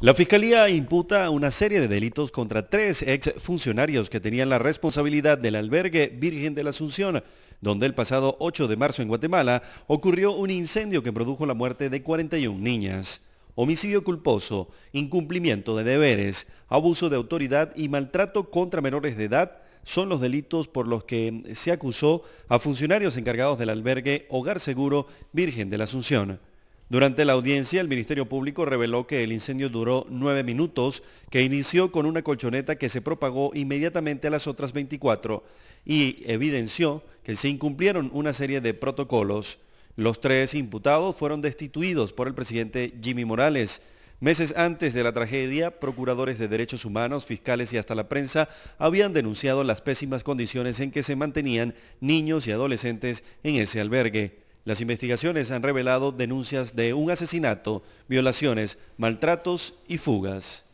La Fiscalía imputa una serie de delitos contra tres ex funcionarios que tenían la responsabilidad del albergue Virgen de la Asunción, donde el pasado 8 de marzo en Guatemala ocurrió un incendio que produjo la muerte de 41 niñas. Homicidio culposo, incumplimiento de deberes, abuso de autoridad y maltrato contra menores de edad son los delitos por los que se acusó a funcionarios encargados del albergue Hogar Seguro Virgen de la Asunción. Durante la audiencia, el Ministerio Público reveló que el incendio duró nueve minutos, que inició con una colchoneta que se propagó inmediatamente a las otras 24 y evidenció que se incumplieron una serie de protocolos. Los tres imputados fueron destituidos por el presidente Jimmy Morales. Meses antes de la tragedia, procuradores de derechos humanos, fiscales y hasta la prensa habían denunciado las pésimas condiciones en que se mantenían niños y adolescentes en ese albergue. Las investigaciones han revelado denuncias de un asesinato, violaciones, maltratos y fugas.